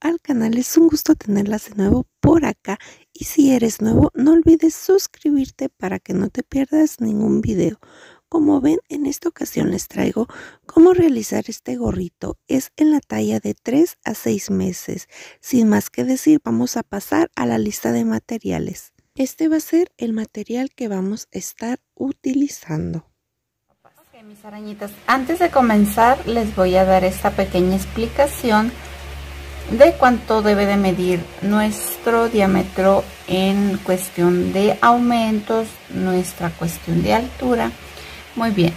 al canal, es un gusto tenerlas de nuevo por acá. Y si eres nuevo, no olvides suscribirte para que no te pierdas ningún video. Como ven, en esta ocasión les traigo cómo realizar este gorrito. Es en la talla de 3 a 6 meses. Sin más que decir, vamos a pasar a la lista de materiales. Este va a ser el material que vamos a estar utilizando antes de comenzar les voy a dar esta pequeña explicación de cuánto debe de medir nuestro diámetro en cuestión de aumentos, nuestra cuestión de altura. Muy bien,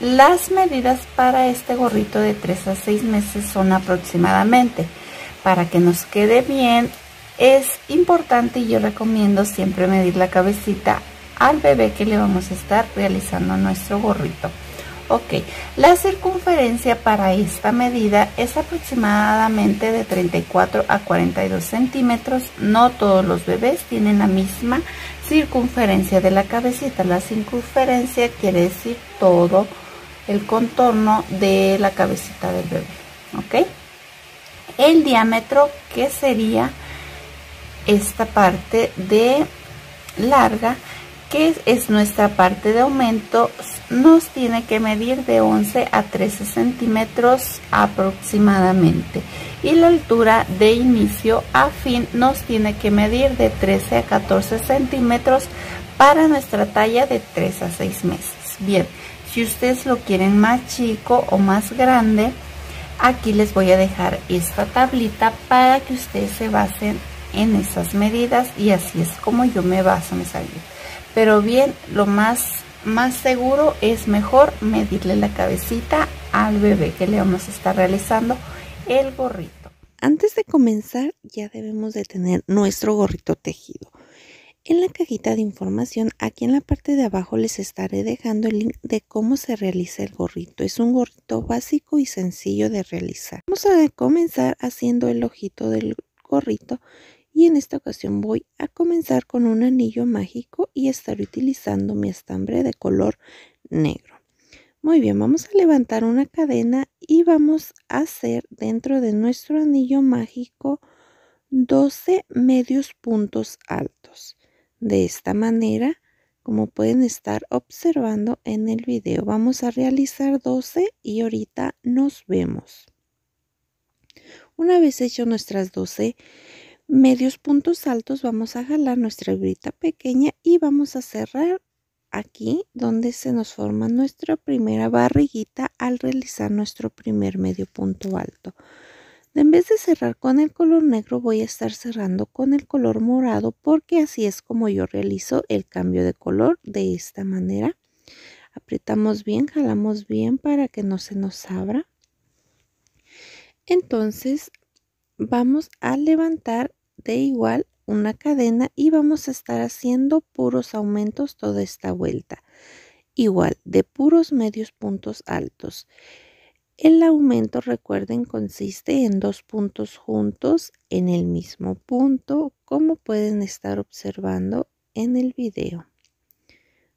las medidas para este gorrito de 3 a 6 meses son aproximadamente. Para que nos quede bien es importante y yo recomiendo siempre medir la cabecita al bebé que le vamos a estar realizando nuestro gorrito. Ok, la circunferencia para esta medida es aproximadamente de 34 a 42 centímetros. No todos los bebés tienen la misma circunferencia de la cabecita. La circunferencia quiere decir todo el contorno de la cabecita del bebé. Ok, el diámetro que sería esta parte de larga que es nuestra parte de aumento, nos tiene que medir de 11 a 13 centímetros aproximadamente. Y la altura de inicio a fin nos tiene que medir de 13 a 14 centímetros para nuestra talla de 3 a 6 meses. Bien, si ustedes lo quieren más chico o más grande, aquí les voy a dejar esta tablita para que ustedes se basen en esas medidas y así es como yo me baso mis tablita pero bien lo más seguro es mejor medirle la cabecita al bebé que le vamos a estar realizando el gorrito antes de comenzar ya debemos de tener nuestro gorrito tejido en la cajita de información, aquí en la parte de abajo les estaré dejando el link de cómo se realiza el gorrito. Es un gorrito básico y sencillo de realizar. Vamos a comenzar haciendo el ojito del gorrito y en esta ocasión voy a comenzar con un anillo mágico y estar utilizando mi estambre de color negro. Muy bien, vamos a levantar una cadena y vamos a hacer dentro de nuestro anillo mágico 12 medios puntos altos. De esta manera, como pueden estar observando en el video, vamos a realizar 12 y ahorita nos vemos. Una vez hecho nuestras 12 medios puntos altos vamos a jalar nuestra grita pequeña y vamos a cerrar aquí donde se nos forma nuestra primera barriguita al realizar nuestro primer medio punto alto. En vez de cerrar con el color negro voy a estar cerrando con el color morado porque así es como yo realizo el cambio de color de esta manera. Apretamos bien, jalamos bien para que no se nos abra. Entonces vamos a levantar de igual una cadena y vamos a estar haciendo puros aumentos toda esta vuelta. Igual, de puros medios puntos altos. El aumento, recuerden, consiste en dos puntos juntos en el mismo punto, como pueden estar observando en el video.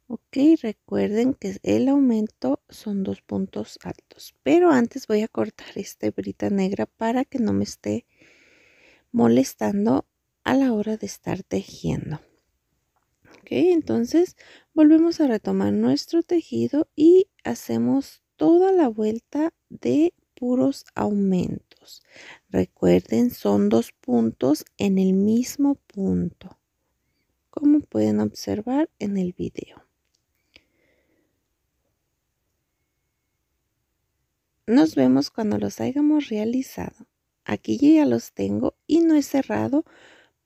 Ok, recuerden que el aumento son dos puntos altos, pero antes voy a cortar esta brita negra para que no me esté molestando a la hora de estar tejiendo. Ok, entonces volvemos a retomar nuestro tejido y hacemos toda la vuelta de puros aumentos. Recuerden, son dos puntos en el mismo punto, como pueden observar en el video. Nos vemos cuando los hayamos realizado. Aquí ya los tengo y no he cerrado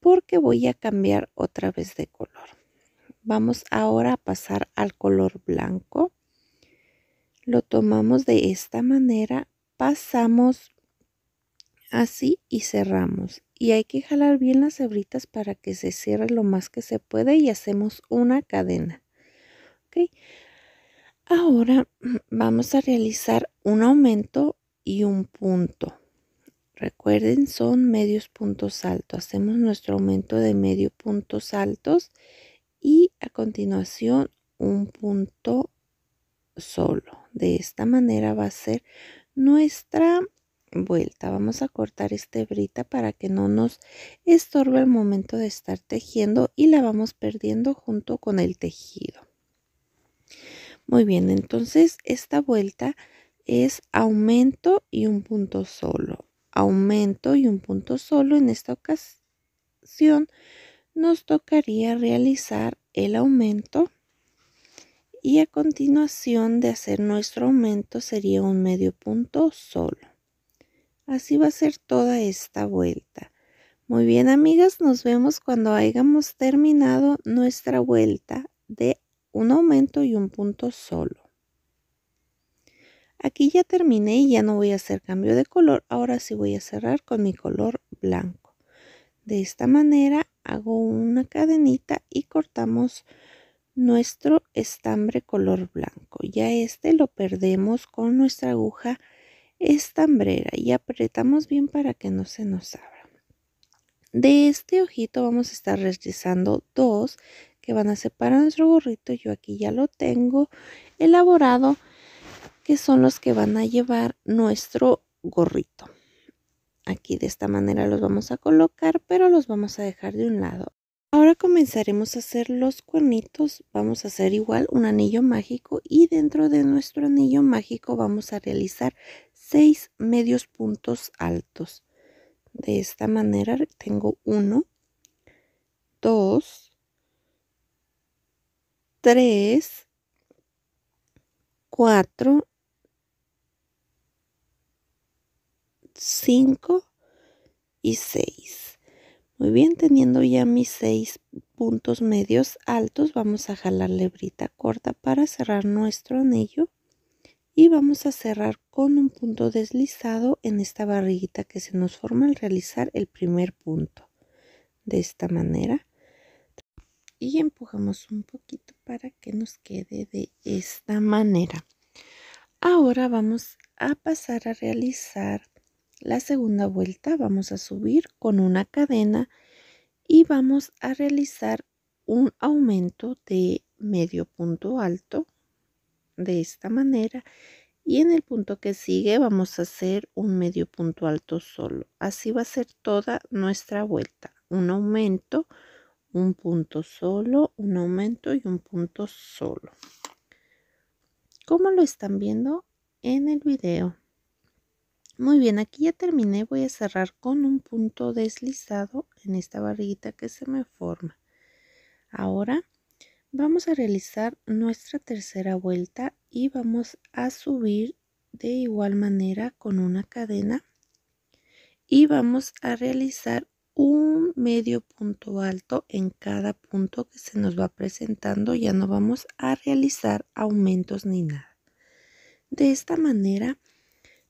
porque voy a cambiar otra vez de color. Vamos ahora a pasar al color blanco. Lo tomamos de esta manera, pasamos así y cerramos. Y hay que jalar bien las hebritas para que se cierre lo más que se puede y hacemos una cadena. Ahora mm, vamos a realizar un aumento y un punto. Recuerden, son medios puntos altos. Hacemos nuestro aumento de medio puntos altos y a continuación un punto solo. De esta manera va a ser nuestra vuelta. Vamos a cortar esta brita para que no nos estorbe el momento de estar tejiendo y la vamos perdiendo junto con el tejido. Muy bien, entonces esta vuelta es aumento y un punto solo aumento y un punto solo en esta ocasión nos tocaría realizar el aumento y a continuación de hacer nuestro aumento sería un medio punto solo. Así va a ser toda esta vuelta. Muy bien amigas, nos vemos cuando hayamos terminado nuestra vuelta de un aumento y un punto solo. Aquí ya terminé y ya no voy a hacer cambio de color. Ahora sí voy a cerrar con mi color blanco. De esta manera hago una cadenita y cortamos nuestro estambre color blanco. Ya este lo perdemos con nuestra aguja estambrera y apretamos bien para que no se nos abra. De este ojito vamos a estar realizando dos que van a separar nuestro gorrito. Yo aquí ya lo tengo elaborado que son los que van a llevar nuestro gorrito. Aquí de esta manera los vamos a colocar, pero los vamos a dejar de un lado. Ahora comenzaremos a hacer los cuernitos. Vamos a hacer igual un anillo mágico y dentro de nuestro anillo mágico vamos a realizar seis medios puntos altos. De esta manera tengo uno, dos, tres, cuatro 5 y 6. Muy bien, teniendo ya mis 6 puntos medios altos, vamos a jalar lebrita corta para cerrar nuestro anillo. Y vamos a cerrar con un punto deslizado en esta barriguita que se nos forma al realizar el primer punto. De esta manera. Y empujamos un poquito para que nos quede de esta manera. Ahora vamos a pasar a realizar la segunda vuelta vamos a subir con una cadena y vamos a realizar un aumento de medio punto alto de esta manera y en el punto que sigue vamos a hacer un medio punto alto solo así va a ser toda nuestra vuelta un aumento un punto solo un aumento y un punto solo como lo están viendo en el video muy bien, aquí ya terminé. Voy a cerrar con un punto deslizado en esta barriguita que se me forma. Ahora vamos a realizar nuestra tercera vuelta y vamos a subir de igual manera con una cadena y vamos a realizar un medio punto alto en cada punto que se nos va presentando ya no vamos a realizar aumentos ni nada de esta manera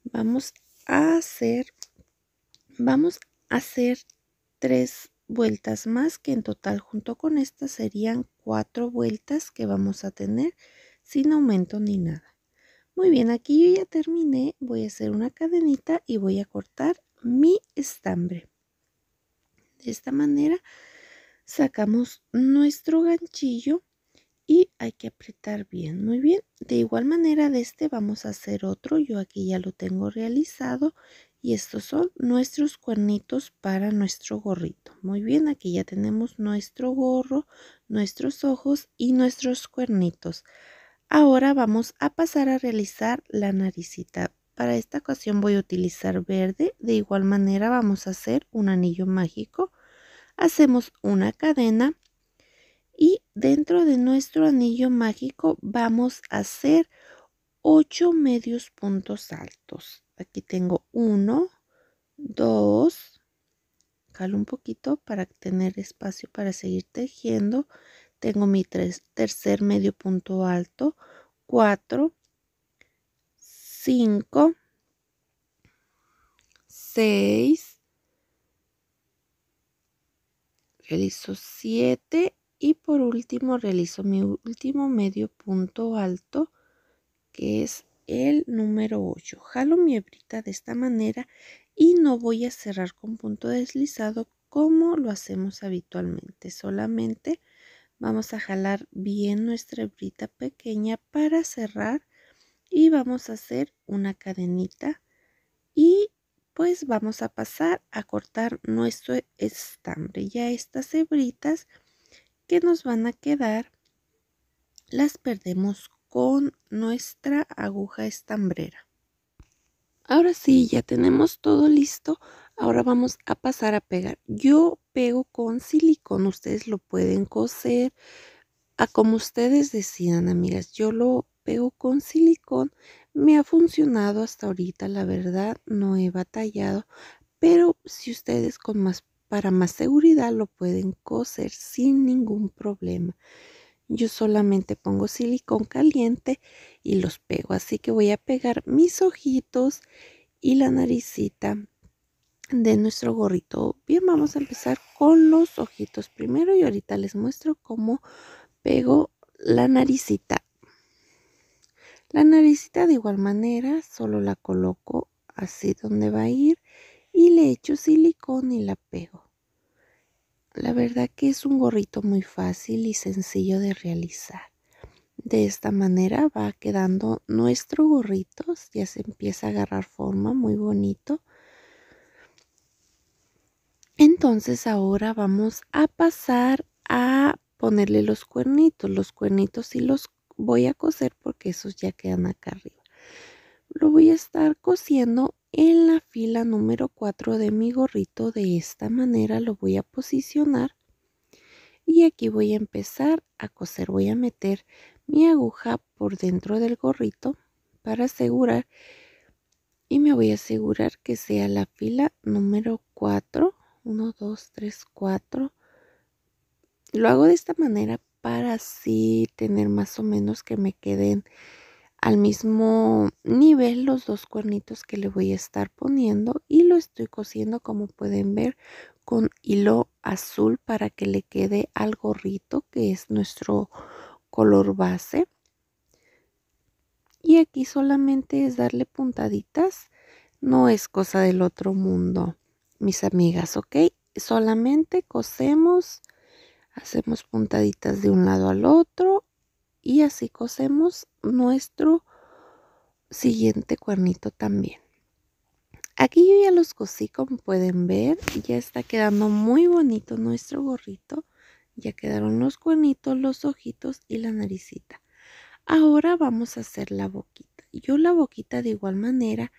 vamos a hacer, vamos a hacer tres vueltas más que en total junto con estas serían cuatro vueltas que vamos a tener sin aumento ni nada. Muy bien, aquí yo ya terminé, voy a hacer una cadenita y voy a cortar mi estambre. De esta manera sacamos nuestro ganchillo y hay que apretar bien muy bien de igual manera de este vamos a hacer otro yo aquí ya lo tengo realizado y estos son nuestros cuernitos para nuestro gorrito muy bien aquí ya tenemos nuestro gorro nuestros ojos y nuestros cuernitos ahora vamos a pasar a realizar la naricita para esta ocasión voy a utilizar verde de igual manera vamos a hacer un anillo mágico hacemos una cadena y dentro de nuestro anillo mágico vamos a hacer 8 medios puntos altos. Aquí tengo 1, 2, calo un poquito para tener espacio para seguir tejiendo. Tengo mi tres, tercer medio punto alto, 4, 5, 6, realizo 7 y por último realizo mi último medio punto alto que es el número 8. Jalo mi hebrita de esta manera y no voy a cerrar con punto deslizado como lo hacemos habitualmente. Solamente vamos a jalar bien nuestra hebrita pequeña para cerrar y vamos a hacer una cadenita y pues vamos a pasar a cortar nuestro estambre. Ya estas hebritas que nos van a quedar las perdemos con nuestra aguja estambrera. Ahora sí, ya tenemos todo listo. Ahora vamos a pasar a pegar. Yo pego con silicón, ustedes lo pueden coser a ah, como ustedes decidan, amigas. Yo lo pego con silicón. Me ha funcionado hasta ahorita, la verdad, no he batallado. Pero si ustedes con más para más seguridad lo pueden coser sin ningún problema. Yo solamente pongo silicón caliente y los pego. Así que voy a pegar mis ojitos y la naricita de nuestro gorrito. Bien, vamos a empezar con los ojitos primero y ahorita les muestro cómo pego la naricita. La naricita de igual manera, solo la coloco así donde va a ir y le echo silicón y la pego. La verdad que es un gorrito muy fácil y sencillo de realizar. De esta manera va quedando nuestro gorrito, ya se empieza a agarrar forma muy bonito. Entonces ahora vamos a pasar a ponerle los cuernitos. Los cuernitos y los voy a coser porque esos ya quedan acá arriba. Lo voy a estar cosiendo en la fila número 4 de mi gorrito. De esta manera lo voy a posicionar. Y aquí voy a empezar a coser. Voy a meter mi aguja por dentro del gorrito para asegurar. Y me voy a asegurar que sea la fila número 4. 1, 2, 3, 4. Lo hago de esta manera para así tener más o menos que me queden al mismo nivel los dos cuernitos que le voy a estar poniendo y lo estoy cosiendo como pueden ver con hilo azul para que le quede al gorrito que es nuestro color base y aquí solamente es darle puntaditas no es cosa del otro mundo mis amigas ok solamente cosemos hacemos puntaditas de un lado al otro y así cosemos nuestro siguiente cuernito también. Aquí yo ya los cosí como pueden ver, ya está quedando muy bonito nuestro gorrito, ya quedaron los cuernitos, los ojitos y la naricita. Ahora vamos a hacer la boquita. Yo la boquita de igual manera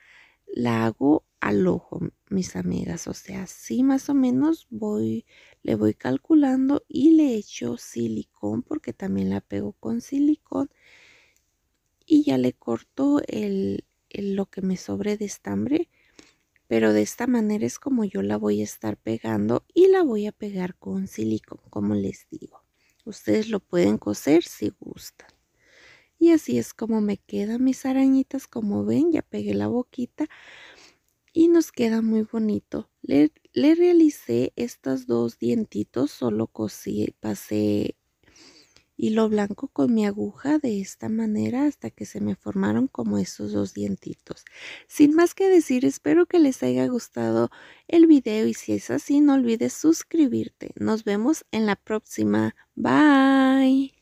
la hago al ojo, mis amigas, o sea, así más o menos voy, le voy calculando y le echo silicón porque también la pego con silicón y ya le corto el, lo que me sobre de estambre pero de esta manera es como yo la voy a estar pegando y la voy a pegar con silicón como les digo ustedes lo pueden coser si gustan y así es como me quedan mis arañitas como ven ya pegué la boquita y nos queda muy bonito le realicé estos dos dientitos, solo cosí, pasé hilo blanco con mi aguja de esta manera hasta que se me formaron como estos dos dientitos. Sin más que decir, espero que les haya gustado el video y si es así no olvides suscribirte. Nos vemos en la próxima. Bye.